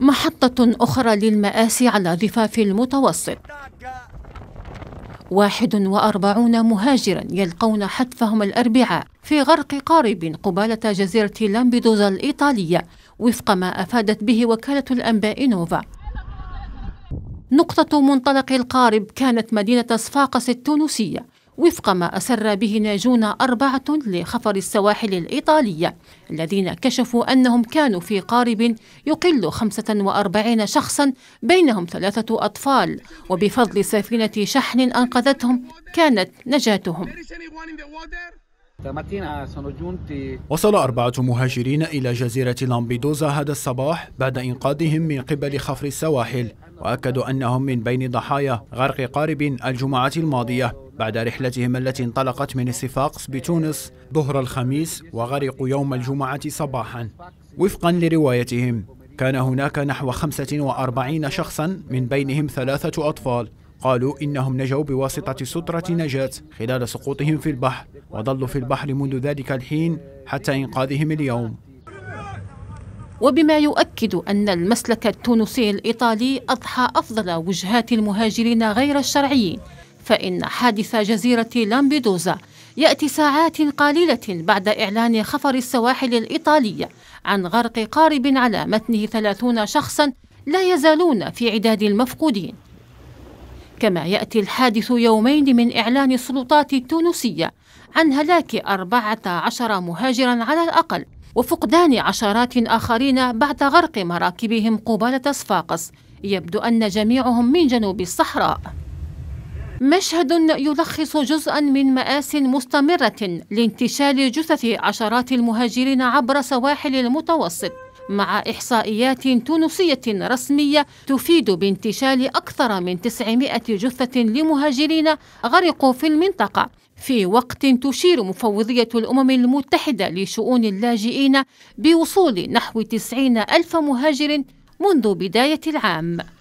محطة أخرى للمآسي على ضفاف المتوسط 41 مهاجرا يلقون حتفهم الأربعاء في غرق قارب قبالة جزيرة لامبيدوزا الإيطالية وفق ما أفادت به وكالة الأنباء نوفا نقطة منطلق القارب كانت مدينة صفاقس التونسية وفق ما أسر به ناجون أربعة لخفر السواحل الإيطالية الذين كشفوا أنهم كانوا في قارب يقل 45 شخصا بينهم ثلاثة أطفال وبفضل سفينة شحن أنقذتهم كانت نجاتهم وصل أربعة مهاجرين إلى جزيرة لامبيدوزا هذا الصباح بعد إنقاذهم من قبل خفر السواحل وأكدوا أنهم من بين ضحايا غرق قارب الجمعة الماضية بعد رحلتهم التي انطلقت من السفاقس بتونس ظهر الخميس وغرقوا يوم الجمعة صباحا وفقا لروايتهم كان هناك نحو 45 شخصا من بينهم ثلاثة أطفال قالوا إنهم نجوا بواسطة سترة نجاة خلال سقوطهم في البحر وظلوا في البحر منذ ذلك الحين حتى إنقاذهم اليوم وبما يؤكد أن المسلك التونسي الإيطالي أضحى أفضل وجهات المهاجرين غير الشرعيين فإن حادث جزيرة لامبيدوزا يأتي ساعات قليلة بعد إعلان خفر السواحل الإيطالية عن غرق قارب على متنه ثلاثون شخصا لا يزالون في عداد المفقودين كما يأتي الحادث يومين من إعلان السلطات التونسية عن هلاك أربعة عشر مهاجرا على الأقل وفقدان عشرات آخرين بعد غرق مراكبهم قبالة صفاقس يبدو أن جميعهم من جنوب الصحراء مشهد يلخص جزءا من مآس مستمرة لانتشال جثث عشرات المهاجرين عبر سواحل المتوسط مع إحصائيات تونسية رسمية تفيد بانتشال أكثر من 900 جثة لمهاجرين غرقوا في المنطقة في وقت تشير مفوضية الأمم المتحدة لشؤون اللاجئين بوصول نحو 90 ألف مهاجر منذ بداية العام